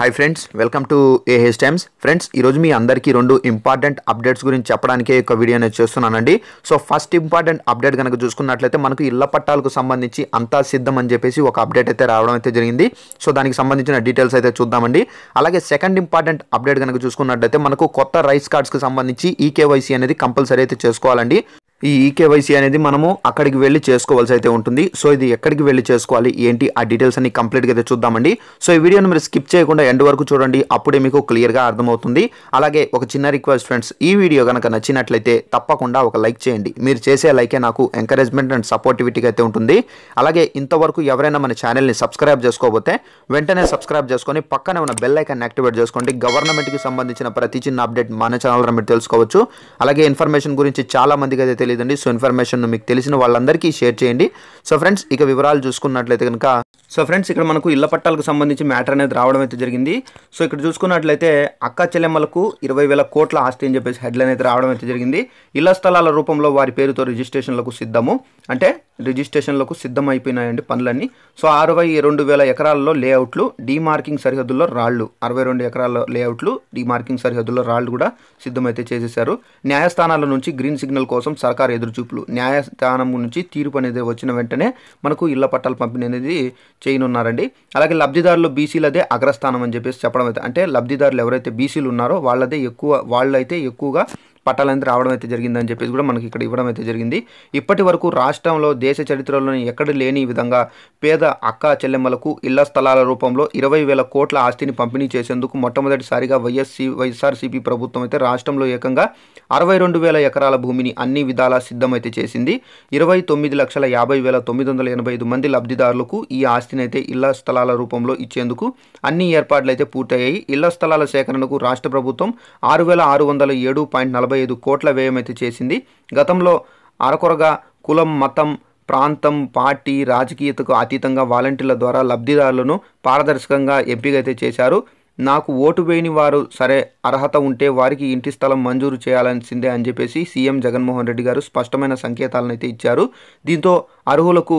hi friends welcome to AH times friends ఈరోజు మీ అందరికీ రెండు ఇంపార్టెంట్ అప్డేట్స్ గురించి చెప్పడానికే ఒక వీడియో నేను చేస్తున్నానండి సో ఫస్ట్ ఇంపార్టెంట్ అప్డేట్ కనుక చూసుకున్నట్లయితే మనకు ఇళ్ల పట్టాలకు సంబంధించి అంతా సిద్ధం అని చెప్పేసి ఒక అప్డేట్ అయితే రావడం అయితే జరిగింది సో దానికి సంబంధించిన డీటెయిల్స్ అయితే చూద్దామండి అలాగే సెకండ్ ఇంపార్టెంట్ అప్డేట్ కనుక చూసుకున్నట్లయితే మనకు కొత్త రైస్ కార్డ్స్కి సంబంధించి ఈకేవైసీ e అనేది కంపల్సరీ అయితే చేసుకోవాలండి ఈ ఈకేవైసీ e అనేది మనము అక్కడికి వెళ్ళి చేసుకోవాల్సి అయితే ఉంటుంది సో ఇది ఎక్కడికి వెళ్ళి చేసుకోవాలి ఏంటి ఆ డీటెయిల్స్ అన్ని కంప్లీట్గా అయితే చూద్దామండి సో ఈ వీడియోని మీరు స్కిప్ చేయకుండా ఎండ్ వరకు చూడండి అప్పుడే మీకు క్లియర్గా అర్థమవుతుంది అలాగే ఒక చిన్న రిక్వెస్ట్ ఫ్రెండ్స్ ఈ వీడియో కనుక నచ్చినట్లయితే తప్పకుండా ఒక లైక్ చేయండి మీరు చేసే లైకే నాకు ఎంకరేజ్మెంట్ అండ్ సపోర్టివిటీగా అయితే ఉంటుంది అలాగే ఇంతవరకు ఎవరైనా మన ఛానల్ని సబ్స్క్రైబ్ చేసుకోకపోతే వెంటనే సబ్స్క్రైబ్ చేసుకొని పక్కనే ఉన్న బెల్ ఐకాన్ యాక్టివేట్ చేసుకోండి గవర్నమెంట్కి సంబంధించిన ప్రతి చిన్న అప్డేట్ మన ఛానల్లో మీరు తెలుసుకోవచ్చు అలాగే ఇన్ఫర్మేషన్ గురించి చాలా మందికి అయితే తెలియదండి సో ఇన్ఫర్మేషన్ మీకు తెలిసిన వాళ్ళందరికీ షేర్ చేయండి సో ఫ్రెండ్స్ ఇక వివరాలు చూసుకున్నట్లయితే కనుక సో ఫ్రెండ్స్ ఇక్కడ మనకు ఇళ్ల పట్టాలకు సంబంధించి మ్యాటర్ అనేది రావడం అయితే జరిగింది సో ఇక్కడ చూసుకున్నట్లయితే అక్క చెల్లెమ్మలకు ఇరవై వేల కోట్ల ఆస్తి అని చెప్పేసి హెడ్లైన్ అయితే రావడం అయితే జరిగింది ఇళ్ల స్థలాల రూపంలో వారి పేరుతో రిజిస్ట్రేషన్లకు సిద్ధము అంటే రిజిస్ట్రేషన్లకు సిద్ధం అయిపోయినాయండి పనులన్నీ సో అరవై రెండు వేల ఎకరాల్లో లేఅవుట్లు డీమార్కింగ్ సరిహద్దుల్లో రాళ్ళు అరవై రెండు ఎకరాల లేఅవుట్లు డీమార్కింగ్ సరిహద్దుల్లో రాళ్ళు కూడా సిద్ధమైతే చేసేశారు న్యాయస్థానాల నుంచి గ్రీన్ సిగ్నల్ కోసం సర్కార్ సహకార ఎదురుచూపులు న్యాయస్థానం నుంచి తీర్పు అనేది వచ్చిన వెంటనే మనకు ఇళ్ల పట్టాలు పంపిణీ అనేది చేయనున్నారండి అలాగే లబ్ధిదారులు బీసీలదే అగ్రస్థానం అని చెప్పేసి చెప్పడం అయితే అంటే లబ్ధిదారులు ఎవరైతే బీసీలు ఉన్నారో వాళ్ళదే ఎక్కువ వాళ్ళైతే ఎక్కువగా పట్టాలంతా రావడం అయితే జరిగిందని చెప్పేసి కూడా మనకి ఇక్కడ ఇవ్వడం అయితే జరిగింది ఇప్పటి వరకు రాష్ట్రంలో దేశ చరిత్రలోని ఎక్కడ లేని విధంగా పేద అక్క చెల్లెమ్మలకు ఇళ్ల స్థలాల రూపంలో ఇరవై వేల కోట్ల ఆస్తిని పంపిణీ చేసేందుకు మొట్టమొదటిసారిగా వైఎస్సీ వైఎస్ఆర్సీపీ ప్రభుత్వం అయితే రాష్ట్రంలో ఏకంగా అరవై రెండు వేల ఎకరాల భూమిని అన్ని విధాలా సిద్ధమైతే చేసింది ఇరవై తొమ్మిది లక్షల యాభై వేల తొమ్మిది వందల ఎనభై ఐదు మంది లబ్ధిదారులకు ఈ ఆస్తిని అయితే ఇళ్ల స్థలాల రూపంలో ఇచ్చేందుకు అన్ని ఏర్పాట్లు అయితే పూర్తయ్యాయి ఇళ్ల స్థలాల సేకరణకు రాష్ట్ర ప్రభుత్వం ఆరు వేల ఆరు వందల ఏడు పాయింట్ నలభై నలభై ఐదు కోట్ల వ్యయమైతే చేసింది గతంలో అరకొరగా కులం మతం ప్రాంతం పార్టీ రాజకీయతకు అతీతంగా వాలంటీర్ల ద్వారా లబ్ధిదారులను పారదర్శకంగా ఎంపిక అయితే చేశారు నాకు ఓటు వేయని వారు సరే అర్హత ఉంటే వారికి ఇంటి స్థలం మంజూరు చేయాల్సిందే అని చెప్పేసి సీఎం జగన్మోహన్ రెడ్డి గారు స్పష్టమైన సంకేతాలను అయితే ఇచ్చారు దీంతో అర్హులకు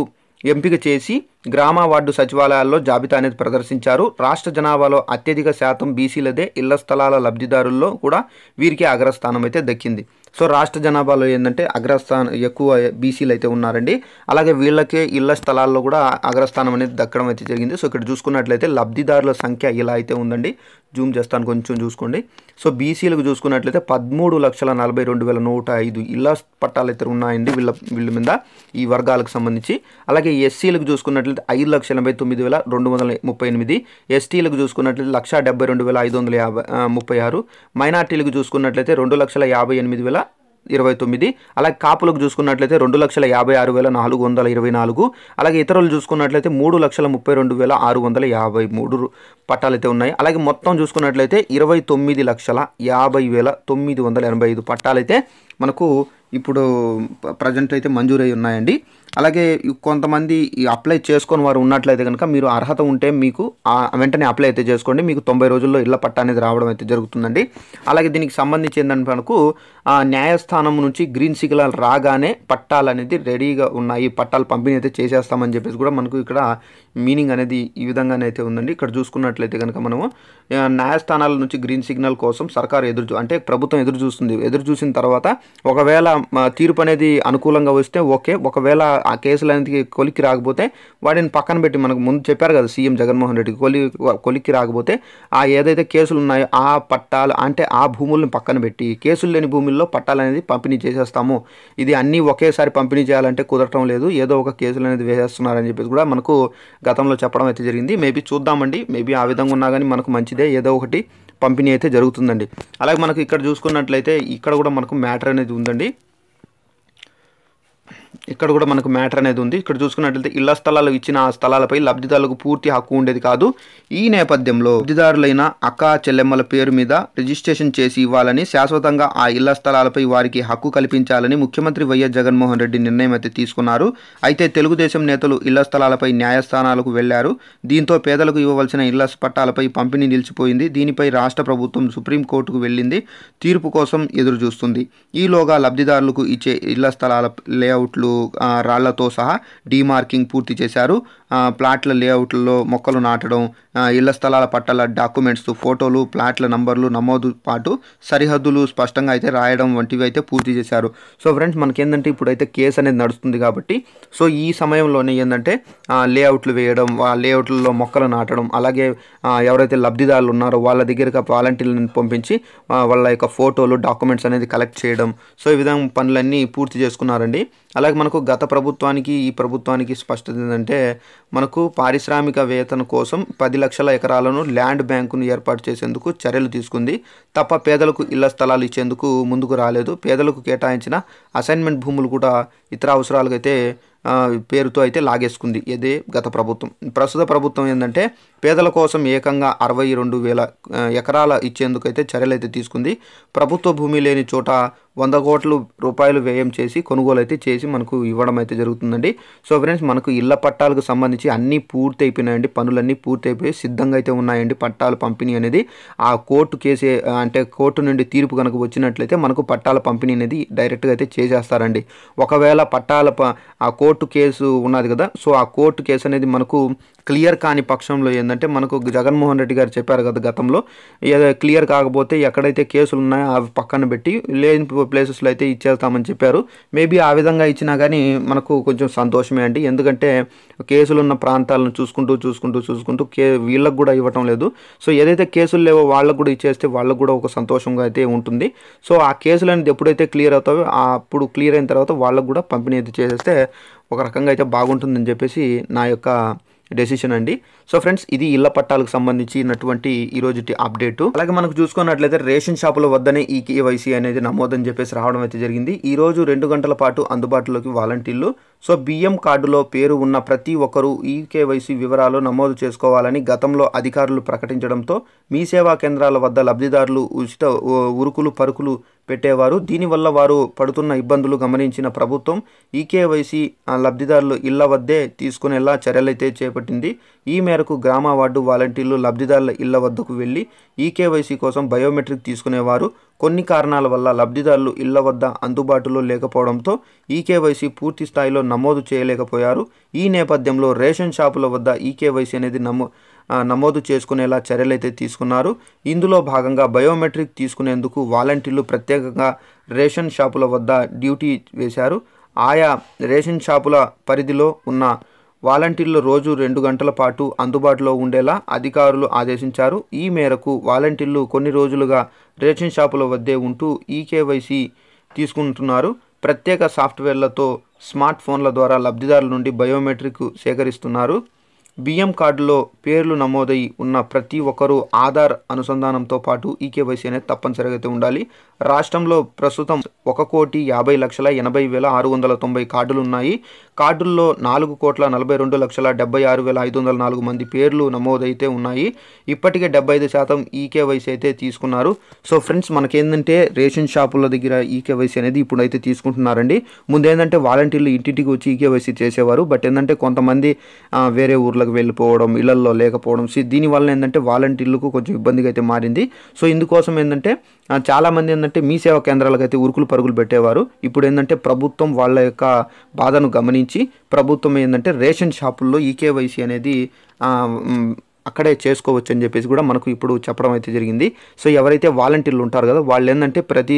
ఎంపిక చేసి గ్రామ వార్డు సచివాలయాల్లో జాబితా అనేది ప్రదర్శించారు రాష్ట్ర జనాభాలో అత్యధిక శాతం బీసీలదే ఇళ్ల స్థలాల లబ్ధిదారుల్లో కూడా వీరికి అగ్రస్థానం అయితే దక్కింది సో రాష్ట్ర జనాభాలో ఏంటంటే అగ్రస్థానం ఎక్కువ బీసీలు అయితే ఉన్నారండి అలాగే వీళ్ళకే ఇళ్ల స్థలాల్లో కూడా అగ్రస్థానం అనేది దక్కడం అయితే జరిగింది సో ఇక్కడ చూసుకున్నట్లయితే లబ్ధిదారుల సంఖ్య ఇలా అయితే ఉందండి జూమ్ చేస్తాను కొంచెం చూసుకోండి సో బీసీలకు చూసుకున్నట్లయితే పదమూడు లక్షల నలభై రెండు వేల నూట ఐదు ఇళ్ల పట్టాలు అయితే ఉన్నాయండి వీళ్ళ వీళ్ళ మీద ఈ వర్గాలకు సంబంధించి అలాగే ఎస్సీలకు చూసుకున్నట్లయితే ఐదు లక్షల ఎనభై తొమ్మిది వేల రెండు వందల ముప్పై ఎనిమిది ఎస్టీలకు చూసుకున్నట్లయితే లక్ష డెబ్బై రెండు వేల ఐదు వందల యాభై ముప్పై ఆరు మైనార్టీలకు చూసుకున్నట్లయితే రెండు లక్షల యాభై ఎనిమిది వేల ఇరవై తొమ్మిది అలాగే కాపులకు చూసుకున్నట్లయితే రెండు లక్షల యాభై ఆరు వేల నాలుగు వందల ఇరవై నాలుగు అలాగే ఇతరులు చూసుకున్నట్లయితే మూడు లక్షల ముప్పై రెండు వేల ఆరు వందల యాభై మూడు పట్టాలు అయితే ఉన్నాయి అలాగే మొత్తం చూసుకున్నట్లయితే ఇరవై తొమ్మిది లక్షల యాభై వేల తొమ్మిది వందల ఎనభై ఐదు పట్టాలైతే మనకు ఇప్పుడు ప్రజెంట్ అయితే మంజూరై ఉన్నాయండి అలాగే కొంతమంది అప్లై చేసుకొని వారు ఉన్నట్లయితే కనుక మీరు అర్హత ఉంటే మీకు వెంటనే అప్లై అయితే చేసుకోండి మీకు తొంభై రోజుల్లో ఇళ్ల పట్టా అనేది రావడం అయితే జరుగుతుందండి అలాగే దీనికి సంబంధించి మనకు ఆ న్యాయస్థానం నుంచి గ్రీన్ సిగ్నల్ రాగానే పట్టాలు అనేది రెడీగా ఉన్నాయి పట్టాలు పంపిణీ అయితే చేసేస్తామని చెప్పేసి కూడా మనకు ఇక్కడ మీనింగ్ అనేది ఈ విధంగానైతే ఉందండి ఇక్కడ చూసుకున్నట్లయితే కనుక మనము న్యాయస్థానాల నుంచి గ్రీన్ సిగ్నల్ కోసం సర్కారు ఎదురు అంటే ప్రభుత్వం ఎదురు చూస్తుంది ఎదురు చూసిన తర్వాత ఒకవేళ తీర్పు అనేది అనుకూలంగా వస్తే ఓకే ఒకవేళ ఆ కేసులు అనేది కొలిక్కి రాకపోతే వాటిని పక్కన పెట్టి మనకు ముందు చెప్పారు కదా సీఎం జగన్మోహన్ రెడ్డి కొలి కొలిక్కి రాకపోతే ఆ ఏదైతే కేసులు ఉన్నాయో ఆ పట్టాలు అంటే ఆ భూములను పక్కన పెట్టి కేసులు లేని భూములు రోజుల్లో పట్టాలనేది పంపిణీ చేసేస్తాము ఇది అన్నీ ఒకేసారి పంపిణీ చేయాలంటే కుదరటం లేదు ఏదో ఒక కేసులు అనేది వేసేస్తున్నారని చెప్పేసి కూడా మనకు గతంలో చెప్పడం అయితే జరిగింది మేబీ చూద్దామండి మేబీ ఆ విధంగా ఉన్నా కానీ మనకు మంచిదే ఏదో ఒకటి పంపిణీ అయితే జరుగుతుందండి అలాగే మనకు ఇక్కడ చూసుకున్నట్లయితే ఇక్కడ కూడా మనకు మ్యాటర్ అనేది ఉందండి ఇక్కడ కూడా మనకు మ్యాటర్ అనేది ఉంది ఇక్కడ చూసుకున్నట్లయితే ఇళ్ల స్థలాలు ఇచ్చిన ఆ స్థలాలపై లబ్ధిదారులకు పూర్తి హక్కు ఉండేది కాదు ఈ నేపథ్యంలో లబ్ధిదారులైన అక్క చెల్లెమ్మల పేరు మీద రిజిస్ట్రేషన్ చేసి ఇవ్వాలని శాశ్వతంగా ఆ ఇళ్ల స్థలాలపై వారికి హక్కు కల్పించాలని ముఖ్యమంత్రి వైఎస్ జగన్మోహన్ రెడ్డి నిర్ణయం అయితే తీసుకున్నారు అయితే తెలుగుదేశం నేతలు ఇళ్ల స్థలాలపై న్యాయస్థానాలకు వెళ్లారు దీంతో పేదలకు ఇవ్వవలసిన ఇళ్ల పట్టాలపై పంపిణీ నిలిచిపోయింది దీనిపై రాష్ట్ర ప్రభుత్వం సుప్రీంకోర్టుకు వెళ్ళింది తీర్పు కోసం ఎదురు చూస్తుంది ఈలోగా లబ్ధిదారులకు ఇచ్చే ఇళ్ల స్థలాల లేఅవుట్లు రాడ్లు రాళ్లతో సహా డీమార్కింగ్ పూర్తి చేశారు ప్లాట్ల లేఅవుట్లలో మొక్కలు నాటడం ఇళ్ల స్థలాల పట్టాల డాక్యుమెంట్స్ ఫోటోలు ప్లాట్ల నంబర్లు నమోదు పాటు సరిహద్దులు స్పష్టంగా అయితే రాయడం వంటివి అయితే పూర్తి చేశారు సో ఫ్రెండ్స్ మనకేంటంటే ఇప్పుడైతే కేసు అనేది నడుస్తుంది కాబట్టి సో ఈ సమయంలోనే ఏంటంటే లేఅవుట్లు వేయడం ఆ లేఅవుట్లలో మొక్కలు నాటడం అలాగే ఎవరైతే లబ్ధిదారులు ఉన్నారో వాళ్ళ దగ్గరకు వాలంటీర్లను పంపించి వాళ్ళ యొక్క ఫోటోలు డాక్యుమెంట్స్ అనేది కలెక్ట్ చేయడం సో ఈ విధంగా పనులన్నీ పూర్తి చేసుకున్నారండి అలాగే మనకు గత ప్రభుత్వానికి ఈ ప్రభుత్వానికి స్పష్టత ఏంటంటే మనకు పారిశ్రామిక వేతన కోసం పది లక్షల ఎకరాలను ల్యాండ్ బ్యాంకును ఏర్పాటు చేసేందుకు చర్యలు తీసుకుంది తప్ప పేదలకు ఇళ్ల స్థలాలు ఇచ్చేందుకు ముందుకు రాలేదు పేదలకు కేటాయించిన అసైన్మెంట్ భూములు కూడా ఇతర అవసరాలకైతే పేరుతో అయితే లాగేసుకుంది ఇదే గత ప్రభుత్వం ప్రస్తుత ప్రభుత్వం ఏంటంటే పేదల కోసం ఏకంగా అరవై రెండు వేల ఎకరాల ఇచ్చేందుకు అయితే చర్యలు అయితే తీసుకుంది ప్రభుత్వ భూమి లేని చోట వంద కోట్ల రూపాయలు వ్యయం చేసి కొనుగోలు అయితే చేసి మనకు ఇవ్వడం అయితే జరుగుతుందండి సో ఫ్రెండ్స్ మనకు ఇళ్ల పట్టాలకు సంబంధించి అన్నీ పూర్తి అయిపోయినాయండి పనులన్నీ పూర్తి అయిపోయి సిద్ధంగా అయితే ఉన్నాయండి పట్టాలు పంపిణీ అనేది ఆ కోర్టు కేసు అంటే కోర్టు నుండి తీర్పు కనుక వచ్చినట్లయితే మనకు పట్టాల పంపిణీ అనేది డైరెక్ట్గా అయితే చేసేస్తారండి ఒకవేళ పట్టాల ఆ కోర్టు కోర్టు కేసు ఉన్నది కదా సో ఆ కోర్టు కేసు అనేది మనకు క్లియర్ కాని పక్షంలో ఏంటంటే మనకు జగన్మోహన్ రెడ్డి గారు చెప్పారు కదా గతంలో ఏదో క్లియర్ కాకపోతే ఎక్కడైతే కేసులు ఉన్నాయో అవి పక్కన పెట్టి లేని ప్లేసెస్లో అయితే ఇచ్చేస్తామని చెప్పారు మేబీ ఆ విధంగా ఇచ్చినా కానీ మనకు కొంచెం సంతోషమే అండి ఎందుకంటే కేసులు ఉన్న ప్రాంతాలను చూసుకుంటూ చూసుకుంటూ చూసుకుంటూ కే వీళ్ళకు కూడా ఇవ్వటం లేదు సో ఏదైతే కేసులు లేవో వాళ్ళకు కూడా ఇచ్చేస్తే వాళ్ళకు కూడా ఒక సంతోషంగా అయితే ఉంటుంది సో ఆ కేసులు అనేది ఎప్పుడైతే క్లియర్ అవుతాయో అప్పుడు క్లియర్ అయిన తర్వాత వాళ్ళకు కూడా పంపిణీ అయితే చేసేస్తే ఒక రకంగా అయితే బాగుంటుందని చెప్పేసి నా యొక్క డెసిషన్ అండి సో ఫ్రెండ్స్ ఇది ఇళ్ల పట్టాలకు సంబంధించినటువంటి రోజు అప్డేటు అలాగే మనకు చూసుకున్నట్లయితే రేషన్ షాపుల వద్దనే ఈ కేవైసీ అనేది నమోదని చెప్పేసి రావడం అయితే జరిగింది ఈ రోజు రెండు గంటల పాటు అందుబాటులోకి వాలంటీర్లు సో బియ్యం కార్డులో పేరు ఉన్న ప్రతి ఒక్కరూ ఈ కేవైసీ వివరాలు నమోదు చేసుకోవాలని గతంలో అధికారులు ప్రకటించడంతో మీ సేవా కేంద్రాల వద్ద లబ్ధిదారులు ఉచిత ఉరుకులు పరుకులు పెట్టేవారు దీనివల్ల వారు పడుతున్న ఇబ్బందులు గమనించిన ప్రభుత్వం ఈ కేవైసీ లబ్ధిదారులు ఇళ్ల వద్దే తీసుకునేలా చర్యలైతే చేపట్టింది చేపట్టింది ఈ మేరకు గ్రామ వార్డు వాలంటీర్లు లబ్ధిదారుల ఇళ్ల వద్దకు వెళ్లి ఈకేవైసీ కోసం బయోమెట్రిక్ తీసుకునేవారు కొన్ని కారణాల వల్ల లబ్ధిదారులు ఇళ్ల వద్ద అందుబాటులో లేకపోవడంతో ఈకేవైసీ పూర్తి స్థాయిలో నమోదు చేయలేకపోయారు ఈ నేపథ్యంలో రేషన్ షాపుల వద్ద ఈకేవైసీ అనేది నమో నమోదు చేసుకునేలా చర్యలైతే తీసుకున్నారు ఇందులో భాగంగా బయోమెట్రిక్ తీసుకునేందుకు వాలంటీర్లు ప్రత్యేకంగా రేషన్ షాపుల వద్ద డ్యూటీ వేశారు ఆయా రేషన్ షాపుల పరిధిలో ఉన్న వాలంటీర్లు రోజు రెండు గంటల పాటు అందుబాటులో ఉండేలా అధికారులు ఆదేశించారు ఈ మేరకు వాలంటీర్లు కొన్ని రోజులుగా రేషన్ షాపుల వద్దే ఉంటూ ఈకేవైసీ తీసుకుంటున్నారు ప్రత్యేక సాఫ్ట్వేర్లతో స్మార్ట్ ఫోన్ల ద్వారా లబ్ధిదారుల నుండి బయోమెట్రిక్ సేకరిస్తున్నారు బియ్యం కార్డులో పేర్లు నమోదై ఉన్న ప్రతి ఒక్కరూ ఆధార్ అనుసంధానంతో పాటు ఈకేవైసీ అనేది తప్పనిసరిగా అయితే ఉండాలి రాష్ట్రంలో ప్రస్తుతం ఒక కోటి యాభై లక్షల ఎనభై వేల ఆరు వందల తొంభై కార్డులు ఉన్నాయి కార్డుల్లో నాలుగు కోట్ల నలభై రెండు లక్షల డెబ్బై ఆరు వేల ఐదు వందల నాలుగు మంది పేర్లు నమోదైతే ఉన్నాయి ఇప్పటికే డెబ్బై ఐదు శాతం ఈకేవైసీ అయితే తీసుకున్నారు సో ఫ్రెండ్స్ మనకేంటంటే రేషన్ షాపుల దగ్గర ఈకేవైసీ అనేది ఇప్పుడైతే తీసుకుంటున్నారండి ముందేందంటే వాలంటీర్లు ఇంటింటికి వచ్చి ఈకేవైసీ చేసేవారు బట్ ఏంటంటే కొంతమంది వేరే ఊర్లో సెంటర్లకు వెళ్ళిపోవడం ఇళ్లలో లేకపోవడం సో దీనివల్ల ఏంటంటే వాలంటీర్లకు కొంచెం ఇబ్బందిగా అయితే మారింది సో ఇందుకోసం ఏంటంటే చాలామంది ఏంటంటే మీ సేవా కేంద్రాలకు అయితే ఉరుకులు పరుగులు పెట్టేవారు ఇప్పుడు ఏంటంటే ప్రభుత్వం వాళ్ళ యొక్క బాధను గమనించి ప్రభుత్వం ఏంటంటే రేషన్ షాపుల్లో ఈకేవైసీ అనేది అక్కడే చేసుకోవచ్చు అని చెప్పేసి కూడా మనకు ఇప్పుడు చెప్పడం అయితే జరిగింది సో ఎవరైతే వాలంటీర్లు ఉంటారు కదా వాళ్ళు ఏంటంటే ప్రతి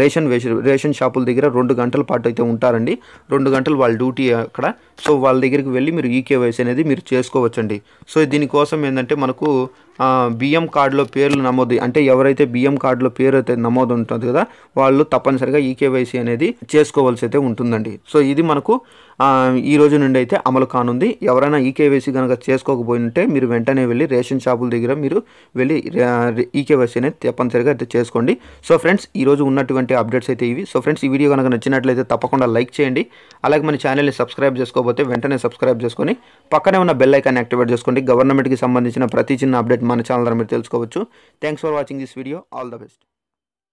రేషన్ రేషన్ షాపుల దగ్గర రెండు గంటల పాటు అయితే ఉంటారండి రెండు గంటలు వాళ్ళ డ్యూటీ అక్కడ సో వాళ్ళ దగ్గరికి వెళ్ళి మీరు ఈకేవైసీ అనేది మీరు చేసుకోవచ్చండి సో దీనికోసం ఏంటంటే మనకు బిఎం కార్డులో పేర్లు నమోదు అంటే ఎవరైతే బిఎం కార్డులో పేరు అయితే నమోదు ఉంటుంది కదా వాళ్ళు తప్పనిసరిగా ఈకేవైసీ అనేది చేసుకోవాల్సి అయితే ఉంటుందండి సో ఇది మనకు ఈ రోజు నుండి అయితే అమలు కానుంది ఎవరైనా ఈకేవైసీ కనుక చేసుకోకపోయింటే మీరు వెంటనే వెళ్ళి రేషన్ షాపుల దగ్గర మీరు వెళ్ళి ఈకేవైసీ అనేది తప్పనిసరిగా అయితే చేసుకోండి సో ఫ్రెండ్స్ ఈరోజు ఉన్నటువంటి అప్డేట్స్ అయితే ఇవి సో ఫ్రెండ్స్ ఈ వీడియో కనుక నచ్చినట్లయితే తప్పకుండా లైక్ చేయండి అలాగే మన ఛానల్ని సబ్స్క్రైబ్ చేసుకోకపోతే వెంటనే సబ్స్క్రైబ్ చేసుకొని పక్కనే ఉన్న బెల్ ఐకాన్ యాక్టివేట్ చేసుకోండి గవర్నమెంట్కి సంబంధించిన ప్రతి చిన్న అప్డేట్ మన ఛానల్ ద్వారా మీరు తెలుసుకోవచ్చు thanks for watching this video all the best